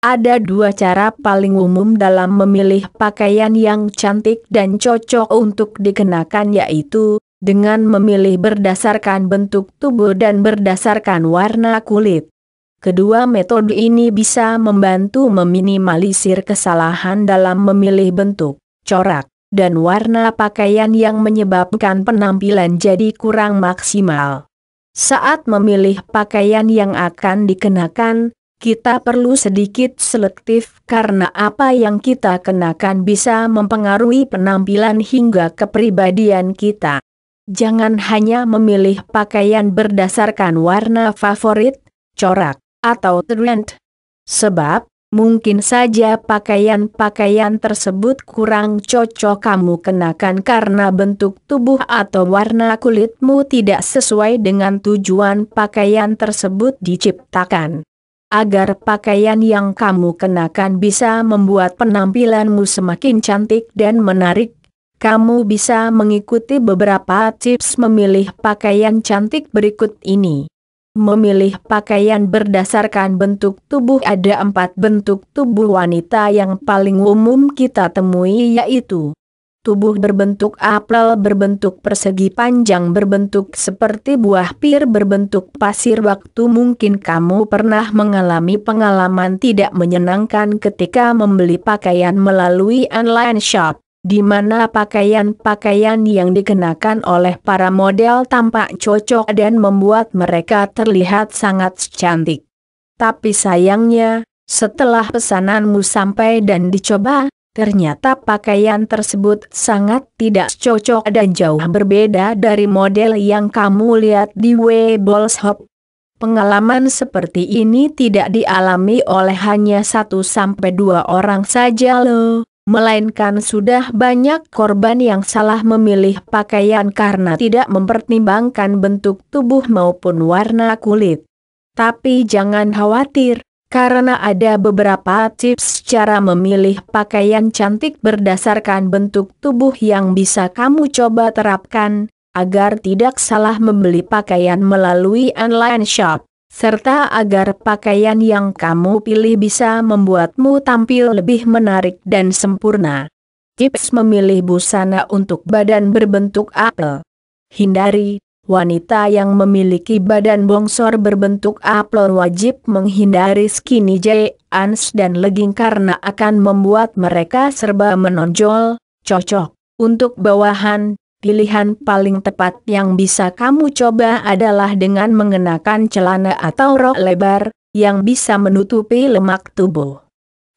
Ada dua cara paling umum dalam memilih pakaian yang cantik dan cocok untuk dikenakan yaitu, dengan memilih berdasarkan bentuk tubuh dan berdasarkan warna kulit. Kedua metode ini bisa membantu meminimalisir kesalahan dalam memilih bentuk, corak, dan warna pakaian yang menyebabkan penampilan jadi kurang maksimal. Saat memilih pakaian yang akan dikenakan, kita perlu sedikit selektif karena apa yang kita kenakan bisa mempengaruhi penampilan hingga kepribadian kita. Jangan hanya memilih pakaian berdasarkan warna favorit, corak, atau trend. Sebab, Mungkin saja pakaian-pakaian tersebut kurang cocok kamu kenakan karena bentuk tubuh atau warna kulitmu tidak sesuai dengan tujuan pakaian tersebut diciptakan agar pakaian yang kamu kenakan bisa membuat penampilanmu semakin cantik dan menarik. Kamu bisa mengikuti beberapa tips memilih pakaian cantik berikut ini. Memilih pakaian berdasarkan bentuk tubuh Ada empat bentuk tubuh wanita yang paling umum kita temui yaitu Tubuh berbentuk apel berbentuk persegi panjang berbentuk seperti buah pir berbentuk pasir waktu mungkin kamu pernah mengalami pengalaman tidak menyenangkan ketika membeli pakaian melalui online shop di mana pakaian-pakaian yang dikenakan oleh para model tampak cocok dan membuat mereka terlihat sangat cantik. Tapi sayangnya, setelah pesananmu sampai dan dicoba, Ternyata pakaian tersebut sangat tidak cocok dan jauh berbeda dari model yang kamu lihat di Weebles Hop. Pengalaman seperti ini tidak dialami oleh hanya satu sampai dua orang saja loh, melainkan sudah banyak korban yang salah memilih pakaian karena tidak mempertimbangkan bentuk tubuh maupun warna kulit. Tapi jangan khawatir, karena ada beberapa tips cara memilih pakaian cantik berdasarkan bentuk tubuh yang bisa kamu coba terapkan, agar tidak salah membeli pakaian melalui online shop, serta agar pakaian yang kamu pilih bisa membuatmu tampil lebih menarik dan sempurna. Tips memilih busana untuk badan berbentuk apel. Hindari wanita yang memiliki badan bongsor berbentuk aplon wajib menghindari skinny jeans dan legging karena akan membuat mereka serba menonjol, cocok. Untuk bawahan, pilihan paling tepat yang bisa kamu coba adalah dengan mengenakan celana atau rok lebar, yang bisa menutupi lemak tubuh.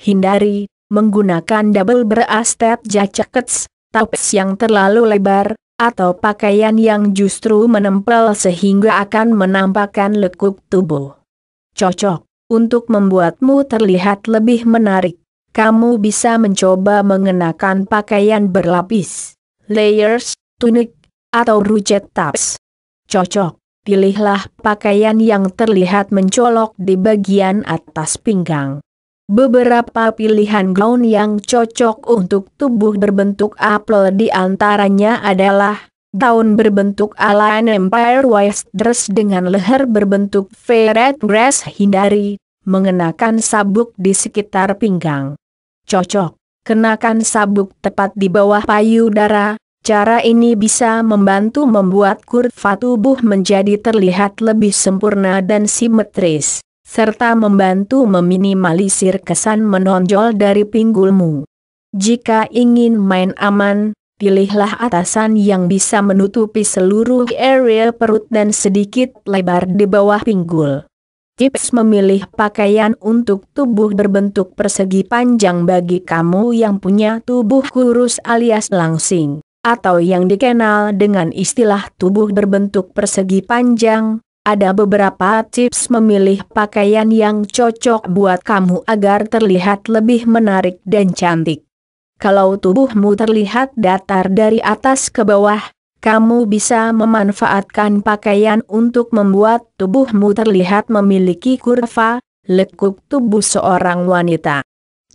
Hindari, menggunakan double breasted jackets, tops yang terlalu lebar, atau pakaian yang justru menempel sehingga akan menampakkan lekuk tubuh. Cocok, untuk membuatmu terlihat lebih menarik, kamu bisa mencoba mengenakan pakaian berlapis, layers, tunik, atau rucet taps. Cocok, pilihlah pakaian yang terlihat mencolok di bagian atas pinggang. Beberapa pilihan gaun yang cocok untuk tubuh berbentuk apel di antaranya adalah gaun berbentuk ala Empire West Dress dengan leher berbentuk V. Red Dress hindari, mengenakan sabuk di sekitar pinggang. Cocok, kenakan sabuk tepat di bawah payudara, cara ini bisa membantu membuat kurva tubuh menjadi terlihat lebih sempurna dan simetris serta membantu meminimalisir kesan menonjol dari pinggulmu. Jika ingin main aman, pilihlah atasan yang bisa menutupi seluruh area perut dan sedikit lebar di bawah pinggul. Tips memilih pakaian untuk tubuh berbentuk persegi panjang bagi kamu yang punya tubuh kurus alias langsing, atau yang dikenal dengan istilah tubuh berbentuk persegi panjang, ada beberapa tips memilih pakaian yang cocok buat kamu agar terlihat lebih menarik dan cantik. Kalau tubuhmu terlihat datar dari atas ke bawah, kamu bisa memanfaatkan pakaian untuk membuat tubuhmu terlihat memiliki kurva, lekuk tubuh seorang wanita.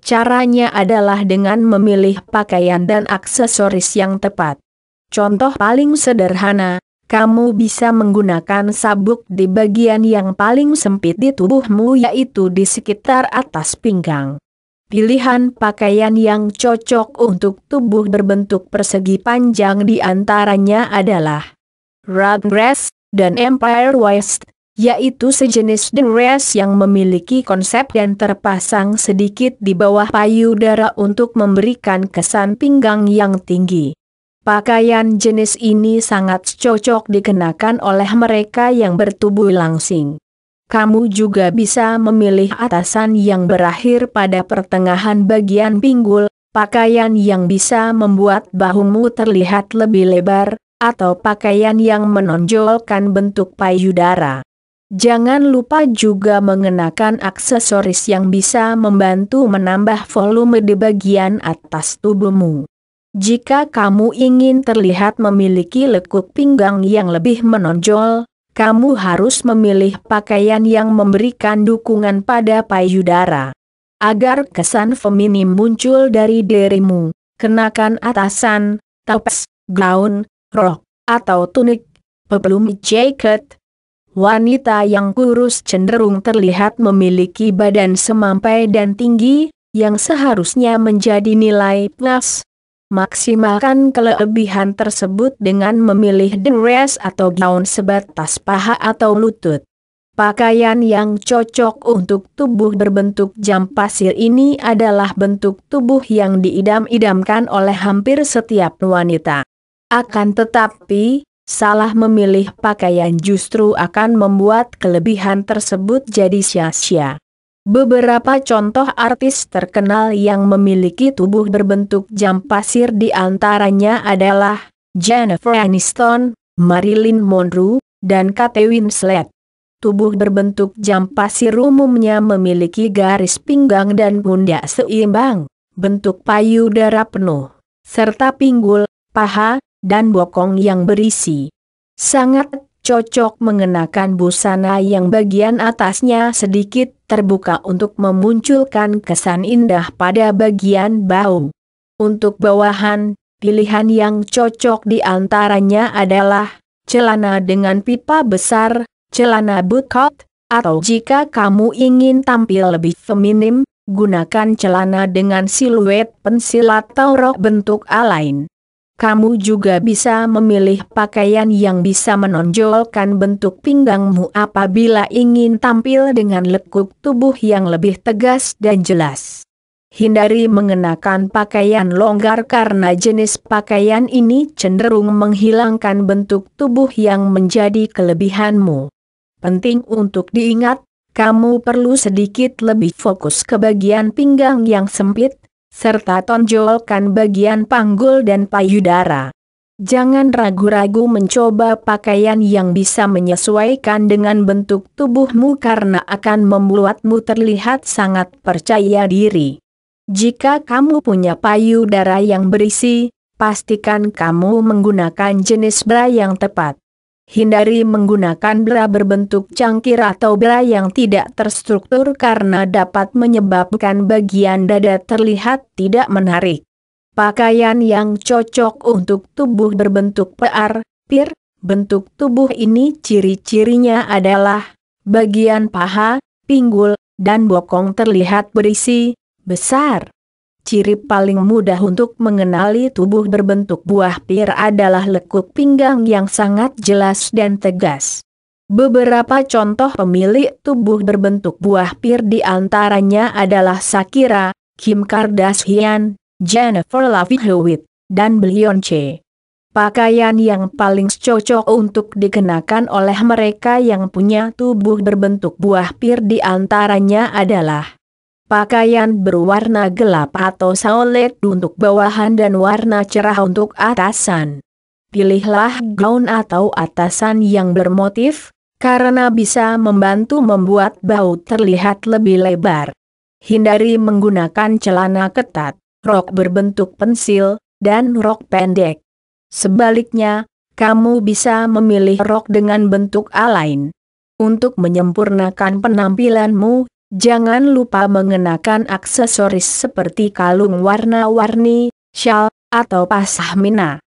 Caranya adalah dengan memilih pakaian dan aksesoris yang tepat. Contoh paling sederhana, kamu bisa menggunakan sabuk di bagian yang paling sempit di tubuhmu yaitu di sekitar atas pinggang. Pilihan pakaian yang cocok untuk tubuh berbentuk persegi panjang di antaranya adalah rug dress dan empire waist, yaitu sejenis dress yang memiliki konsep dan terpasang sedikit di bawah payudara untuk memberikan kesan pinggang yang tinggi. Pakaian jenis ini sangat cocok dikenakan oleh mereka yang bertubuh langsing. Kamu juga bisa memilih atasan yang berakhir pada pertengahan bagian pinggul, pakaian yang bisa membuat bahumu terlihat lebih lebar, atau pakaian yang menonjolkan bentuk payudara. Jangan lupa juga mengenakan aksesoris yang bisa membantu menambah volume di bagian atas tubuhmu. Jika kamu ingin terlihat memiliki lekuk pinggang yang lebih menonjol, kamu harus memilih pakaian yang memberikan dukungan pada payudara. Agar kesan feminim muncul dari dirimu, kenakan atasan, topes, gaun, rok, atau tunik, peplum jacket. Wanita yang kurus cenderung terlihat memiliki badan semampai dan tinggi, yang seharusnya menjadi nilai plus Maksimalkan kelebihan tersebut dengan memilih dress atau gaun sebatas paha atau lutut. Pakaian yang cocok untuk tubuh berbentuk jam pasir ini adalah bentuk tubuh yang diidam-idamkan oleh hampir setiap wanita. Akan tetapi, salah memilih pakaian justru akan membuat kelebihan tersebut jadi sia-sia. Beberapa contoh artis terkenal yang memiliki tubuh berbentuk jam pasir di antaranya adalah Jennifer Aniston, Marilyn Monroe, dan Kate Winslet. Tubuh berbentuk jam pasir umumnya memiliki garis pinggang dan pundak seimbang, bentuk payudara penuh, serta pinggul, paha, dan bokong yang berisi. Sangat cocok mengenakan busana yang bagian atasnya sedikit terbuka untuk memunculkan kesan indah pada bagian bau. Untuk bawahan, pilihan yang cocok di antaranya adalah celana dengan pipa besar, celana bootcut, atau jika kamu ingin tampil lebih feminim, gunakan celana dengan siluet pensil atau rok bentuk alain kamu juga bisa memilih pakaian yang bisa menonjolkan bentuk pinggangmu apabila ingin tampil dengan lekuk tubuh yang lebih tegas dan jelas. Hindari mengenakan pakaian longgar karena jenis pakaian ini cenderung menghilangkan bentuk tubuh yang menjadi kelebihanmu. Penting untuk diingat, kamu perlu sedikit lebih fokus ke bagian pinggang yang sempit, serta tonjolkan bagian panggul dan payudara. Jangan ragu-ragu mencoba pakaian yang bisa menyesuaikan dengan bentuk tubuhmu karena akan membuatmu terlihat sangat percaya diri. Jika kamu punya payudara yang berisi, pastikan kamu menggunakan jenis bra yang tepat. Hindari menggunakan bra berbentuk cangkir atau bra yang tidak terstruktur karena dapat menyebabkan bagian dada terlihat tidak menarik. Pakaian yang cocok untuk tubuh berbentuk PR, pir, bentuk tubuh ini ciri-cirinya adalah bagian paha, pinggul, dan bokong terlihat berisi, besar. Ciri paling mudah untuk mengenali tubuh berbentuk buah pir adalah lekuk pinggang yang sangat jelas dan tegas. Beberapa contoh pemilik tubuh berbentuk buah pir di antaranya adalah Shakira, Kim Kardashian, Jennifer Love Hewitt, dan Beyonce. Pakaian yang paling cocok untuk dikenakan oleh mereka yang punya tubuh berbentuk buah pir di antaranya adalah Pakaian berwarna gelap atau solid untuk bawahan dan warna cerah untuk atasan. Pilihlah gaun atau atasan yang bermotif, karena bisa membantu membuat bau terlihat lebih lebar. Hindari menggunakan celana ketat, rok berbentuk pensil, dan rok pendek. Sebaliknya, kamu bisa memilih rok dengan bentuk alain. Untuk menyempurnakan penampilanmu, Jangan lupa mengenakan aksesoris seperti kalung warna-warni, shawl, atau pasah mina.